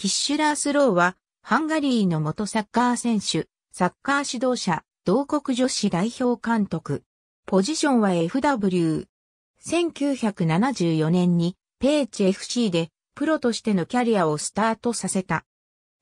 キッシュラースローは、ハンガリーの元サッカー選手、サッカー指導者、同国女子代表監督。ポジションは FW。1974年に、ペーチ FC で、プロとしてのキャリアをスタートさせた。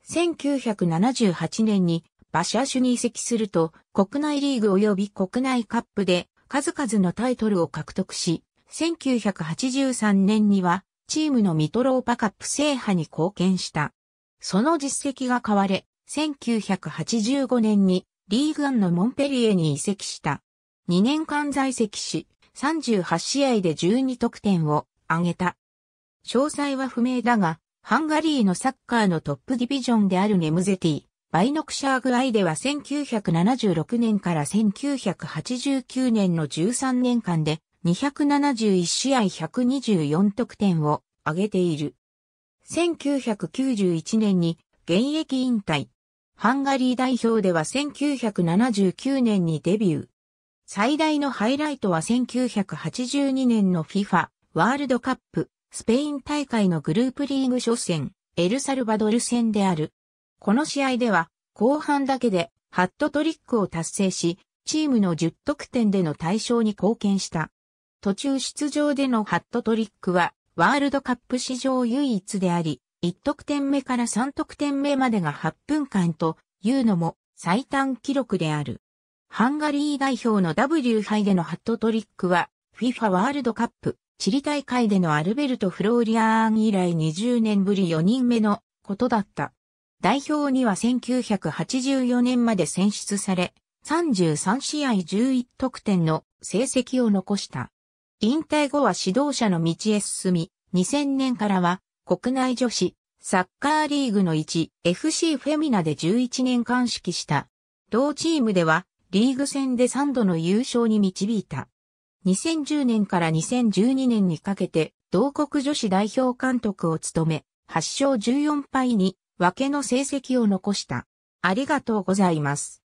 1978年に、バシャーシュに移籍すると、国内リーグ及び国内カップで、数々のタイトルを獲得し、1983年には、チームのミトローパカップ制覇に貢献した。その実績が買われ、1985年にリーグアンのモンペリエに移籍した。2年間在籍し、38試合で12得点を挙げた。詳細は不明だが、ハンガリーのサッカーのトップディビジョンであるネムゼティ、バイノクシャーグアイでは1976年から1989年の13年間で271試合124得点を挙げている。1991年に現役引退。ハンガリー代表では1979年にデビュー。最大のハイライトは1982年の FIFA ワールドカップスペイン大会のグループリーグ初戦エルサルバドル戦である。この試合では後半だけでハットトリックを達成し、チームの10得点での対象に貢献した。途中出場でのハットトリックは、ワールドカップ史上唯一であり、1得点目から3得点目までが8分間というのも最短記録である。ハンガリー代表の W 杯でのハットトリックは、FIFA ワールドカップ、チリ大会でのアルベルト・フローリアーン以来20年ぶり4人目のことだった。代表には1984年まで選出され、33試合11得点の成績を残した。引退後は指導者の道へ進み、2000年からは国内女子サッカーリーグの1 FC フェミナで11年間指揮した。同チームではリーグ戦で3度の優勝に導いた。2010年から2012年にかけて同国女子代表監督を務め、8勝14敗に分けの成績を残した。ありがとうございます。